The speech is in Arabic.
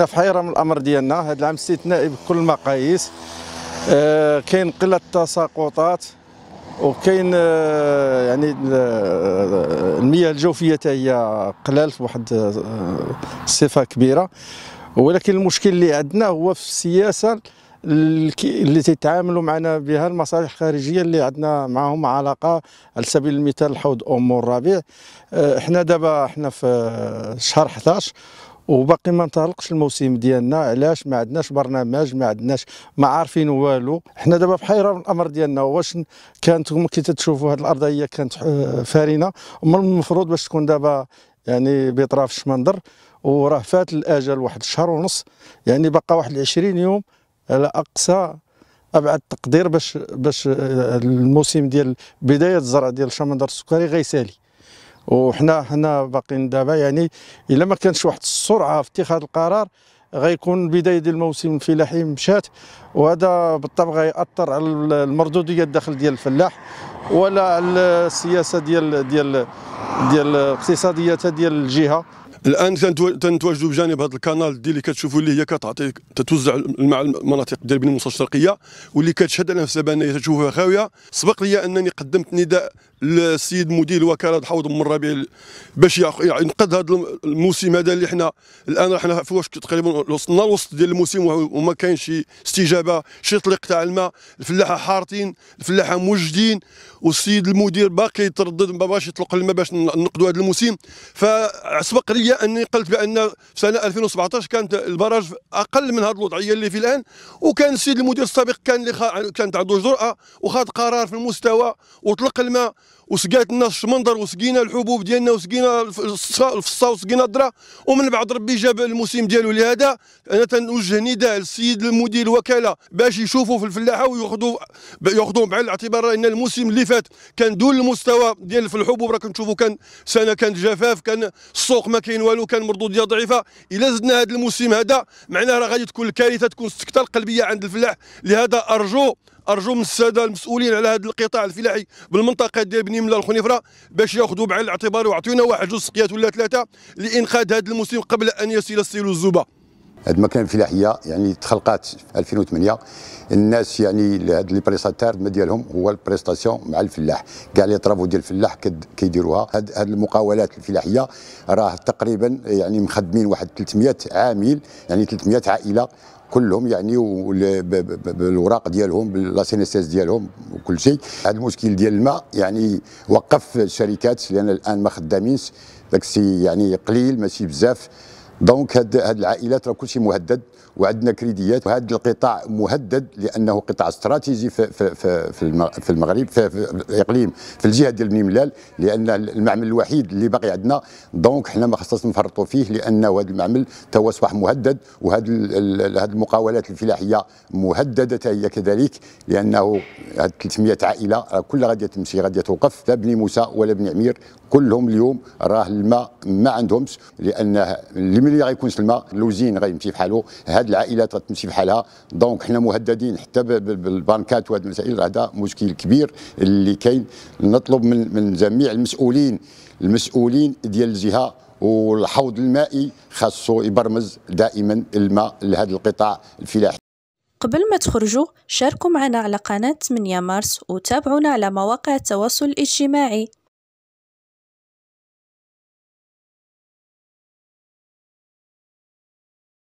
حنا في حيره من الامر ديالنا هذا العام استثنائي بكل المقاييس آه كاين قله التساقطات وكاين آه يعني آه، المياه الجوفيه حتى هي قلال في واحد آه، صفه كبيره ولكن المشكل اللي عندنا هو في السياسه اللي تيتعاملوا معنا بها المصالح الخارجيه اللي عندنا معهم علاقه على سبيل المثال حوض ام الربيع آه، احنا دابا احنا في شهر 11 وباقي ما انطلقش الموسم ديالنا علاش ما عندناش برنامج ما عندناش ما عارفين والو حنا دابا حيره من الامر ديالنا واش كانت كي تتشوفوا هذه الارض هي كانت آه، فارينه من المفروض باش تكون دابا يعني بطراف الشمندر وراه فات الاجل واحد شهر ونص يعني بقى واحد 20 يوم على اقصى ابعد تقدير باش باش آه، الموسم ديال بدايه الزرع ديال الشمندر السكري غيسالي وحنا حنا باقيين دابا يعني الا ما كانش واحد السرعه في اتخاذ القرار غيكون بدايه ديال الموسم الفلاحي مشات وهذا بالطبع غيأثر على المردوديه الداخل ديال الفلاح ولا على السياسه ديال ديال ديال الاقتصاديه ديال الجهه الان تنتواجدوا بجانب هذا الكانال دي اللي كتشوفوا اللي هي كتعطي تتوزع مع المناطق ديال بني موسى الشرقيه واللي كتشهد على نفسها بانها تشوفها خاويه سبق لي انني قدمت نداء للسيد مدير وكاله حوض ام الربيع باش ينقذ هذا الموسم هذا اللي حنا الان حنا في واش تقريبا وصلنا الوسط ديال الموسم وما كاينش شي استجابه شي طليق تاع الماء الفلاحه حارتين الفلاحه موجدين والسيد المدير باقي يتردد ما باش يطلق الماء باش ننقذوا هذا الموسم فسبق لي هي اني قلت بان سنه 2017 كانت البراج اقل من هذه الوضعيه اللي في الان وكان السيد المدير السابق كان اللي خ... كانت عنده جرأه وخذ قرار في المستوى وطلق الماء وسقات لنا الشمندر وسقينا الحبوب ديالنا وسقينا الفصه وسقينا الذره ومن بعد ربي جاب الموسم ديالو لهذا انا تنوجه نداء للسيد المدير الوكاله باش يشوفوا في الفلاحه وياخذوا ياخذوا بعين الاعتبار ان الموسم اللي فات كان دون المستوى ديال في الحبوب راه كنشوفوا كان سنه كان جفاف كان السوق ما كاين والو كان مردوديه ضعيفه الا زدنا هذا الموسم هذا معناه راه غادي تكون الكارثه تكون السكته القلبيه عند الفلاح لهذا ارجو ارجو من الساده المسؤولين على هذا القطاع الفلاحي بالمنطقه ديال بني ملا الخنيفره باش ياخذوا بعين الاعتبار ويعطيونا واحد جوج سقيات ولا ثلاثه لانقاذ هذا الموسم قبل ان يصل السيل الزوبه هاد المكان الفلاحيه يعني تخلقات في 2008 الناس يعني هاد لي بريستاتير ديالهم هو البريستاسيون مع الفلاح كاع لي طرافو ديال الفلاح كيديروها هاد, هاد المقاولات الفلاحيه راه تقريبا يعني مخدمين واحد 300 عامل يعني 300 عائله كلهم يعني بالوراق ديالهم باللاسينيسيس ديالهم وكل شيء هذا المشكل ديال الماء يعني وقف الشركات لان الان ما خدامينش داكشي يعني قليل ماشي بزاف دونك هاد, هاد العائلات راه كلشي مهدد وعندنا كريديات وهذا القطاع مهدد لانه قطاع استراتيجي في في في في المغرب في, في الاقليم في الجهه ديال ملال لان المعمل الوحيد اللي باقي عندنا دونك حنا ما خصناش نفرطوا فيه لانه هذا المعمل توا اصبح مهدد وهذا هذه المقاولات الفلاحيه مهدده هي كذلك لانه هاد 300 عائله كلها غادي تمشي غادي توقف لا بني موسى ولا بني عمير كلهم اليوم راه الماء ما عندهمش لان اللي ملي غيكونش الماء لوزين غيمشي بحالو هاد العائلات غتمشي بحالها دونك حنا مهددين حتى بالبنكات وهذه المسائل هذا مشكل كبير اللي كاين نطلب من من جميع المسؤولين المسؤولين ديال الجهه والحوض المائي خاصو يبرمز دائما الماء لهذا القطاع الفلاحي قبل ما تخرجوا شاركوا معنا على قناة 8 مارس وتابعونا على مواقع التواصل الاجتماعي